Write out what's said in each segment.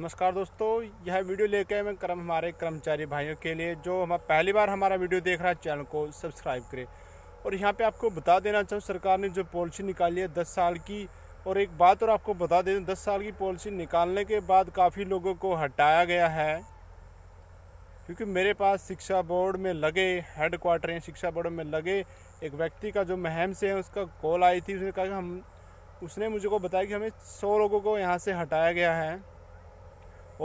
नमस्कार दोस्तों यह वीडियो लेकर मैं क्रम हमारे कर्मचारी भाइयों के लिए जो हम पहली बार हमारा वीडियो देख रहा है चैनल को सब्सक्राइब करें और यहाँ पे आपको बता देना चाहूँ सरकार ने जो पॉलिसी निकाली है दस साल की और एक बात और आपको बता दें दस साल की पॉलिसी निकालने के बाद काफ़ी लोगों को हटाया गया है क्योंकि मेरे पास शिक्षा बोर्ड में लगे हेड क्वार्टर हैं शिक्षा बोर्ड में लगे एक व्यक्ति का जो महम से है उसका कॉल आई थी उसने कहा कि हम उसने मुझे को बताया कि हमें सौ लोगों को यहाँ से हटाया गया है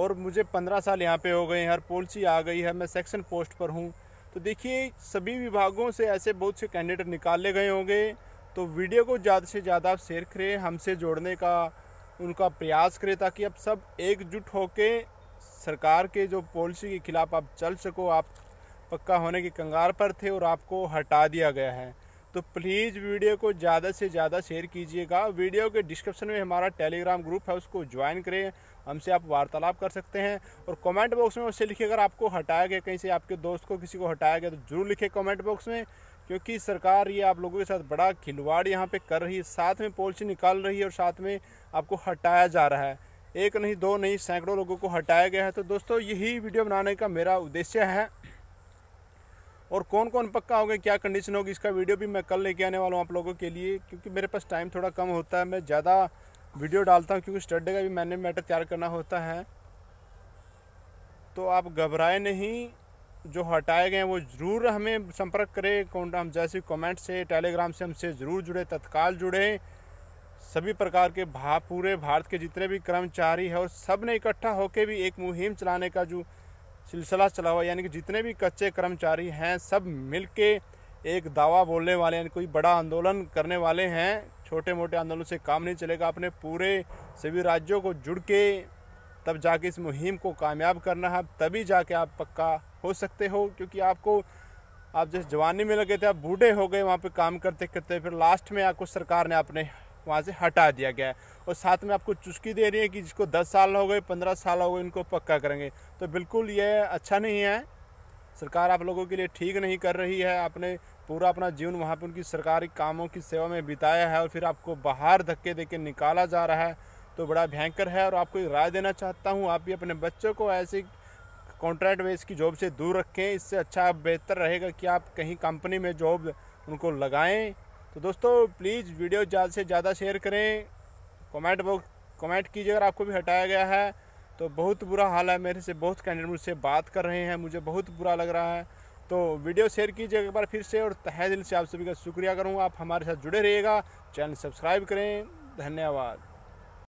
और मुझे पंद्रह साल यहाँ पे हो गए हैं हर पॉलिसी आ गई है मैं सेक्शन पोस्ट पर हूँ तो देखिए सभी विभागों से ऐसे बहुत से कैंडिडेट निकाले गए होंगे तो वीडियो को ज़्यादा से ज़्यादा आप शेयर करें हमसे जोड़ने का उनका प्रयास करें ताकि आप सब एकजुट होके सरकार के जो पॉलिसी के खिलाफ आप चल सको आप पक्का होने के कंगार पर थे और आपको हटा दिया गया है तो प्लीज़ वीडियो को ज़्यादा से ज़्यादा शेयर कीजिएगा वीडियो के डिस्क्रिप्शन में हमारा टेलीग्राम ग्रुप है उसको ज्वाइन करें हमसे आप वार्तालाप कर सकते हैं और कमेंट बॉक्स में उससे लिखिए अगर आपको हटाया गया कहीं से आपके दोस्त को किसी को हटाया गया तो ज़रूर लिखे कमेंट बॉक्स में क्योंकि सरकार ये आप लोगों के साथ बड़ा खिलवाड़ यहाँ पर कर रही है साथ में पॉलिसी निकाल रही है और साथ में आपको हटाया जा रहा है एक नहीं दो नहीं सैकड़ों लोगों को हटाया गया है तो दोस्तों यही वीडियो बनाने का मेरा उद्देश्य है और कौन कौन पक्का होगा क्या कंडीशन होगी इसका वीडियो भी मैं कल लेके आने वाला हूँ आप लोगों के लिए क्योंकि मेरे पास टाइम थोड़ा कम होता है मैं ज़्यादा वीडियो डालता हूँ क्योंकि स्टडे का भी मैंने मैटर तैयार करना होता है तो आप घबराए नहीं जो हटाए गए हैं वो ज़रूर हमें संपर्क करें कौन हम जैसे कमेंट से टेलीग्राम से हमसे ज़रूर जुड़े तत्काल जुड़े सभी प्रकार के भा पूरे भारत के जितने भी कर्मचारी हैं और सब ने इकट्ठा होकर भी एक मुहिम चलाने का जो सिलसिला चला हुआ यानी कि जितने भी कच्चे कर्मचारी हैं सब मिल के एक दावा बोलने वाले यानी कोई बड़ा आंदोलन करने वाले हैं छोटे मोटे आंदोलन से काम नहीं चलेगा अपने पूरे सभी राज्यों को जुड़ के तब जाके इस मुहिम को कामयाब करना है तभी जाके आप पक्का हो सकते हो क्योंकि आपको आप जैसे जवानी में लगे थे आप बूढ़े हो गए वहाँ पे काम करते करते फिर लास्ट में आपको सरकार ने अपने वहाँ से हटा दिया गया है और साथ में आपको चुस्की दे रही है कि जिसको दस साल हो गए पंद्रह साल हो गए इनको पक्का करेंगे तो बिल्कुल ये अच्छा नहीं है सरकार आप लोगों के लिए ठीक नहीं कर रही है आपने पूरा अपना जीवन वहाँ पर उनकी सरकारी कामों की सेवा में बिताया है और फिर आपको बाहर धक्के दे के निकाला जा रहा है तो बड़ा भयंकर है और आपको राय देना चाहता हूँ आप भी अपने बच्चों को ऐसे कॉन्ट्रैक्ट बेस की जॉब से दूर रखें इससे अच्छा बेहतर रहेगा कि आप कहीं कंपनी में जॉब उनको लगाएं तो दोस्तों प्लीज़ वीडियो ज़्यादा से ज़्यादा शेयर करें कमेंट बॉक्स कमेंट कीजिए अगर आपको भी हटाया गया है तो बहुत बुरा हाल है मेरे से बहुत कैंडिडेट मुझसे बात कर रहे हैं मुझे बहुत बुरा लग रहा है तो वीडियो शेयर कीजिए एक बार फिर से और तह दिल से आप सभी का शुक्रिया करूँगा आप हमारे साथ जुड़े रहिएगा चैनल सब्सक्राइब करें धन्यवाद